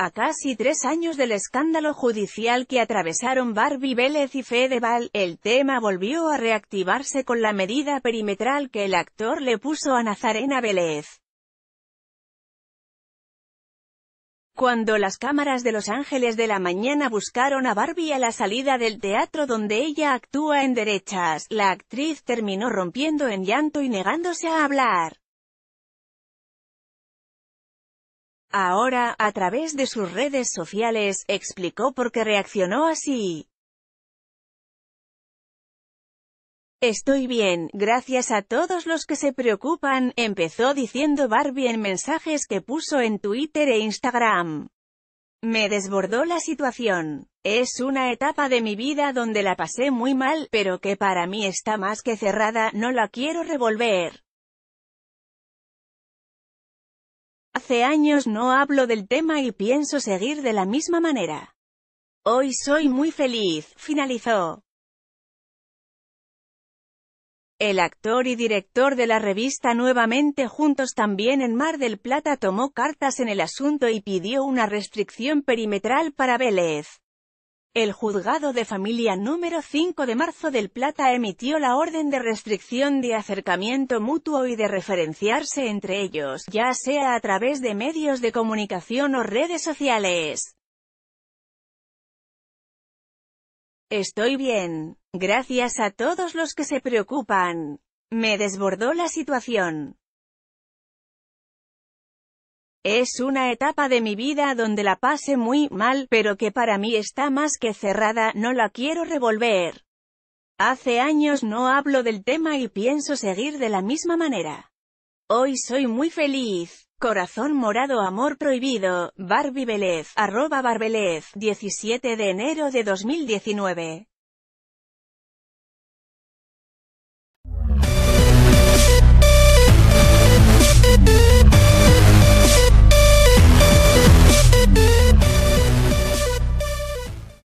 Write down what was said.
A casi tres años del escándalo judicial que atravesaron Barbie Vélez y Fedeval, el tema volvió a reactivarse con la medida perimetral que el actor le puso a Nazarena Vélez. Cuando las cámaras de Los Ángeles de la mañana buscaron a Barbie a la salida del teatro donde ella actúa en derechas, la actriz terminó rompiendo en llanto y negándose a hablar. Ahora, a través de sus redes sociales, explicó por qué reaccionó así. Estoy bien, gracias a todos los que se preocupan, empezó diciendo Barbie en mensajes que puso en Twitter e Instagram. Me desbordó la situación. Es una etapa de mi vida donde la pasé muy mal, pero que para mí está más que cerrada, no la quiero revolver. Hace años no hablo del tema y pienso seguir de la misma manera. Hoy soy muy feliz, finalizó. El actor y director de la revista Nuevamente Juntos también en Mar del Plata tomó cartas en el asunto y pidió una restricción perimetral para Vélez. El juzgado de familia número 5 de marzo del Plata emitió la orden de restricción de acercamiento mutuo y de referenciarse entre ellos, ya sea a través de medios de comunicación o redes sociales. Estoy bien. Gracias a todos los que se preocupan. Me desbordó la situación. Es una etapa de mi vida donde la pasé muy mal, pero que para mí está más que cerrada, no la quiero revolver. Hace años no hablo del tema y pienso seguir de la misma manera. Hoy soy muy feliz. Corazón morado amor prohibido, Barbie Belez, arroba Barbelez, 17 de enero de 2019.